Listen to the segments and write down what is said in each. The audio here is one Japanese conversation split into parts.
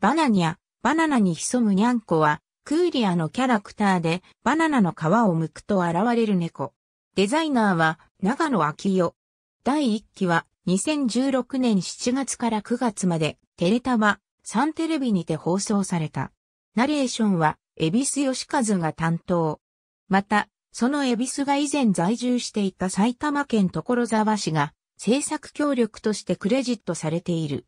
バナニャ、バナナに潜むニャンコは、クーリアのキャラクターで、バナナの皮を剥くと現れる猫。デザイナーは、長野昭代。第1期は、2016年7月から9月まで、テレタマ、サンテレビにて放送された。ナレーションは、エビス義和が担当。また、そのエビスが以前在住していた埼玉県所沢市が、制作協力としてクレジットされている。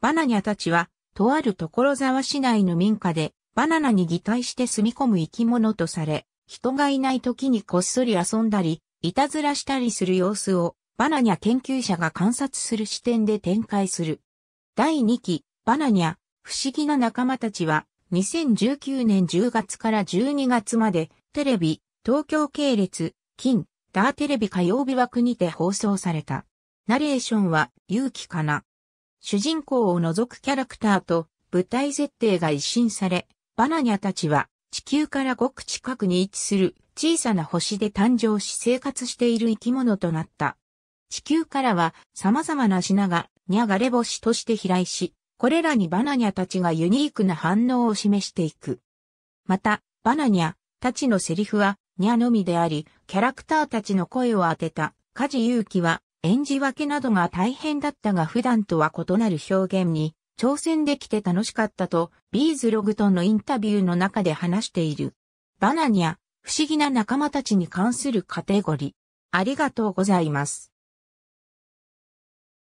バナニャたちは、とある所沢市内の民家で、バナナに擬態して住み込む生き物とされ、人がいない時にこっそり遊んだり、いたずらしたりする様子を、バナニャ研究者が観察する視点で展開する。第2期、バナニャ、不思議な仲間たちは、2019年10月から12月まで、テレビ、東京系列、金、ダーテレビ火曜日枠にて放送された。ナレーションは、勇気かな。主人公を除くキャラクターと舞台設定が一新され、バナニャたちは地球からごく近くに位置する小さな星で誕生し生活している生き物となった。地球からは様々な品がニャガレ星として飛来し、これらにバナニャたちがユニークな反応を示していく。また、バナニャたちのセリフはニャのみであり、キャラクターたちの声を当てた、カジユウキは演じ分けなどが大変だったが普段とは異なる表現に挑戦できて楽しかったと、ビーズ・ログとのインタビューの中で話している。バナニャ、不思議な仲間たちに関するカテゴリー。ありがとうございます。